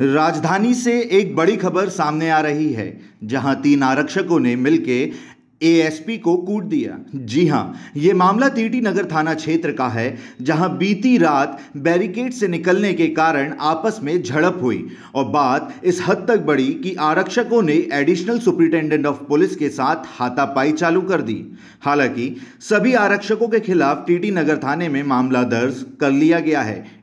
राजधानी से एक बड़ी खबर सामने आ रही है जहां तीन आरक्षकों ने मिलकर एएसपी को कूट दिया जी हां ये मामला टीटी नगर थाना क्षेत्र का है जहां बीती रात बैरिकेड से निकलने के कारण आपस में झड़प हुई और बात इस हद तक बढ़ी कि आरक्षकों ने एडिशनल सुप्रिंटेंडेंट ऑफ पुलिस के साथ हाथापाई चालू कर दी हालांकि सभी आरक्षकों के खिलाफ टीटी नगर थाने में मामला दर्ज कर लिया गया है